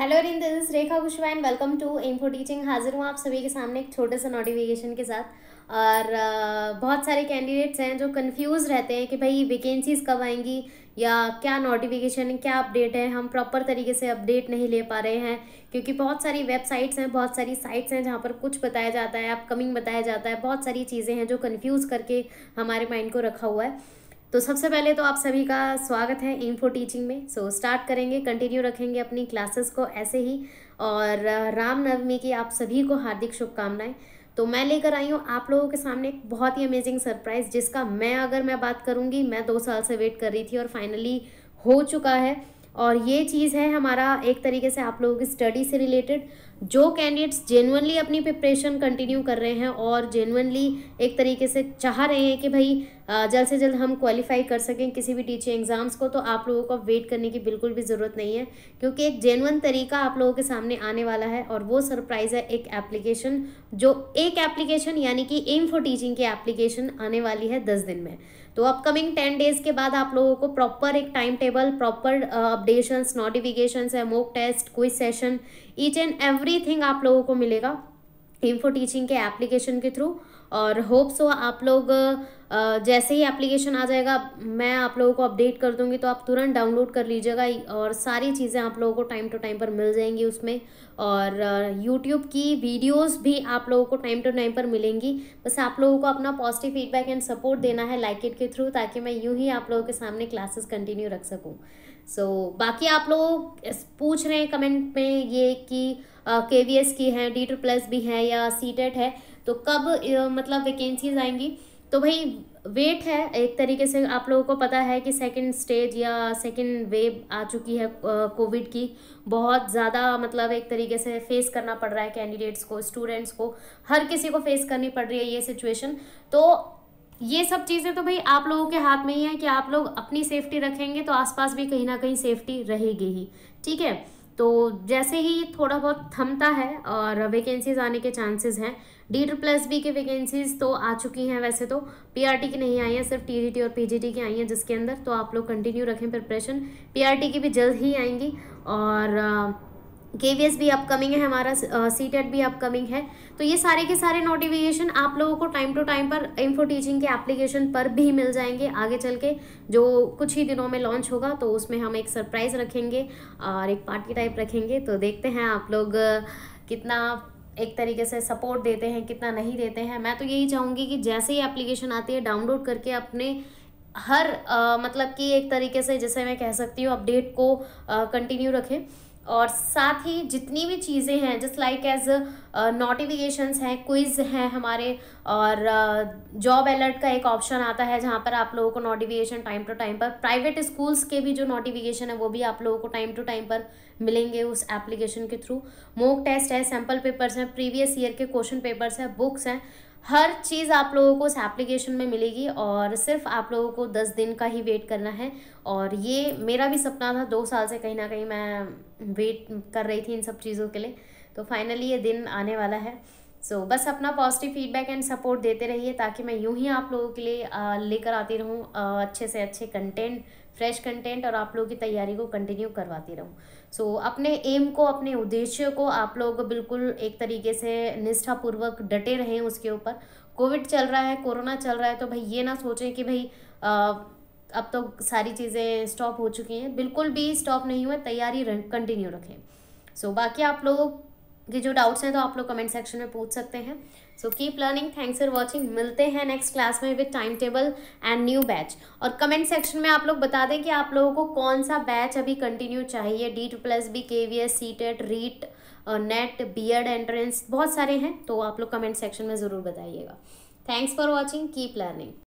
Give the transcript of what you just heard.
hello रिंदल्स Rekha Kushwaha and welcome to Info Teaching हाजिर हूँ आप सभी के सामने एक छोटे सा नोटिफिकेशन के साथ और बहुत सारे कैंडिडेट्स हैं जो कंफ्यूज रहते हैं कि भाई वैकेंसीज़ कब आएंगी या क्या नोटिफिकेशन है क्या अपडेट है हम प्रॉपर तरीके से अपडेट नहीं ले पा रहे हैं क्योंकि बहुत सारी वेबसाइट्स हैं बहुत सारी साइट्स हैं जहाँ पर कुछ बताया जाता है अपकमिंग बताया जाता है बहुत सारी चीज़ें हैं जो कन्फ्यूज़ करके हमारे माइंड को रखा हुआ है तो सबसे पहले तो आप सभी का स्वागत है एम फॉर टीचिंग में सो so, स्टार्ट करेंगे कंटिन्यू रखेंगे अपनी क्लासेस को ऐसे ही और रामनवमी की आप सभी को हार्दिक शुभकामनाएं तो मैं लेकर आई हूँ आप लोगों के सामने एक बहुत ही अमेजिंग सरप्राइज़ जिसका मैं अगर मैं बात करूँगी मैं दो साल से वेट कर रही थी और फाइनली हो चुका है और ये चीज़ है हमारा एक तरीके से आप लोगों की स्टडी से रिलेटेड जो कैंडिडेट्स जेनुअनली अपनी प्रिपरेशन कंटिन्यू कर रहे हैं और जेनुअनली एक तरीके से चाह रहे हैं कि भाई जल्द से जल्द हम क्वालिफाई कर सकें किसी भी टीचिंग एग्ज़ाम्स को तो आप लोगों को वेट करने की बिल्कुल भी ज़रूरत नहीं है क्योंकि एक जेनवन तरीका आप लोगों के सामने आने वाला है और वो सरप्राइज़ है एक एप्लीकेशन जो एक एप्लीकेशन यानी कि एम फॉर टीचिंग की एप्लीकेशन आने वाली है दस दिन में तो अपकमिंग टेन डेज के बाद आप लोगों को प्रॉपर एक time table proper updation notification है mock test quiz session each and every आप लोगों को मिलेगा इन्फो टीचिंग के एप्लीकेशन के थ्रू और होप सो आप लोग जैसे ही एप्लीकेशन आ जाएगा मैं आप लोगों को अपडेट कर दूंगी तो आप तुरंत डाउनलोड कर लीजिएगा और सारी चीज़ें आप लोगों को टाइम टू टाइम पर मिल जाएंगी उसमें और यूट्यूब की वीडियोस भी आप लोगों को टाइम टू टाइम पर मिलेंगी बस आप लोगों को अपना पॉजिटिव फीडबैक एंड सपोर्ट देना है लाइक इट के थ्रू ताकि मैं यूँ ही आप लोगों के सामने क्लासेस कंटिन्यू रख सकूँ सो so, बाकी आप लोग पूछ रहे हैं कमेंट में ये कि के वी एस की है डी टू प्लस भी है या सी टेट e है तो कब मतलब वैकेंसीज आएंगी तो भाई वेट है एक तरीके से आप लोगों को पता है कि सेकंड स्टेज या सेकंड वेव आ चुकी है कोविड की बहुत ज़्यादा मतलब एक तरीके से फेस करना पड़ रहा है कैंडिडेट्स को स्टूडेंट्स को हर किसी को फेस करनी पड़ रही है ये सिचुएशन तो ये सब चीज़ें तो भाई आप लोगों के हाथ में ही है कि आप लोग अपनी सेफ्टी रखेंगे तो आसपास भी कहीं ना कहीं सेफ्टी रहेगी ही ठीक है तो जैसे ही थोड़ा बहुत थमता है और वैकेंसीज आने के चांसेस हैं डी प्लस बी के वैकेंसीज तो आ चुकी हैं वैसे तो पीआरटी की नहीं आई हैं सिर्फ टीजीटी और पीजीटी की आई हैं जिसके अंदर तो आप लोग कंटिन्यू रखें प्रिपरेशन पीआरटी की भी जल्द ही आएंगी और के भी अपकमिंग है हमारा सी uh, e भी अपकमिंग है तो ये सारे के सारे नोटिफिकेशन आप लोगों को टाइम टू टाइम पर इन्फो टीचिंग के एप्लीकेशन पर भी मिल जाएंगे आगे चल के जो कुछ ही दिनों में लॉन्च होगा तो उसमें हम एक सरप्राइज़ रखेंगे और एक पार्टी टाइप रखेंगे तो देखते हैं आप लोग कितना एक तरीके से सपोर्ट देते हैं कितना नहीं देते हैं मैं तो यही चाहूँगी कि जैसे ही एप्लीकेशन आती है डाउनलोड करके अपने हर आ, मतलब कि एक तरीके से जैसे मैं कह सकती हूँ अपडेट को कंटिन्यू रखें और साथ ही जितनी भी चीज़ें हैं जस्ट लाइक एज नोटिफिकेशंस हैं क्विज़ हैं हमारे और जॉब uh, अलर्ट का एक ऑप्शन आता है जहाँ पर आप लोगों को नोटिफिकेशन टाइम टू टाइम पर प्राइवेट स्कूल्स के भी जो नोटिफिकेशन है वो भी आप लोगों को टाइम टू टाइम पर मिलेंगे उस एप्लीकेशन के थ्रू मोक टेस्ट है सैम्पल पेपर्स हैं प्रीवियस ईयर के क्वेश्चन पेपर्स हैं बुक्स हैं हर चीज़ आप लोगों को उस एप्लीकेशन में मिलेगी और सिर्फ आप लोगों को दस दिन का ही वेट करना है और ये मेरा भी सपना था दो साल से कहीं ना कहीं मैं वेट कर रही थी इन सब चीज़ों के लिए तो फाइनली ये दिन आने वाला है सो so, बस अपना पॉजिटिव फीडबैक एंड सपोर्ट देते रहिए ताकि मैं यूँ ही आप लोगों के लिए लेकर आती रहूँ अच्छे से अच्छे कंटेंट फ्रेश कंटेंट और आप लोगों की तैयारी को कंटिन्यू करवाती रहूँ सो so, अपने एम को अपने उद्देश्य को आप लोग बिल्कुल एक तरीके से निष्ठापूर्वक डटे रहें उसके ऊपर कोविड चल रहा है कोरोना चल रहा है तो भाई ये ना सोचें कि भाई आ, अब तो सारी चीज़ें स्टॉप हो चुकी हैं बिल्कुल भी स्टॉप नहीं हुए तैयारी कंटिन्यू रखें सो so, बाकी आप लोग के जो डाउट्स हैं तो आप लोग कमेंट सेक्शन में पूछ सकते हैं so keep learning thanks for watching मिलते हैं नेक्स्ट क्लास में with time table and new batch और कमेंट सेक्शन में आप लोग बता दें कि आप लोगों को कौन सा बैच अभी कंटिन्यू चाहिए डी टू प्लस बी के V S C TET REET NET B Ed entrance बहुत सारे हैं तो आप लोग कमेंट सेक्शन में ज़रूर बताइएगा thanks for watching keep learning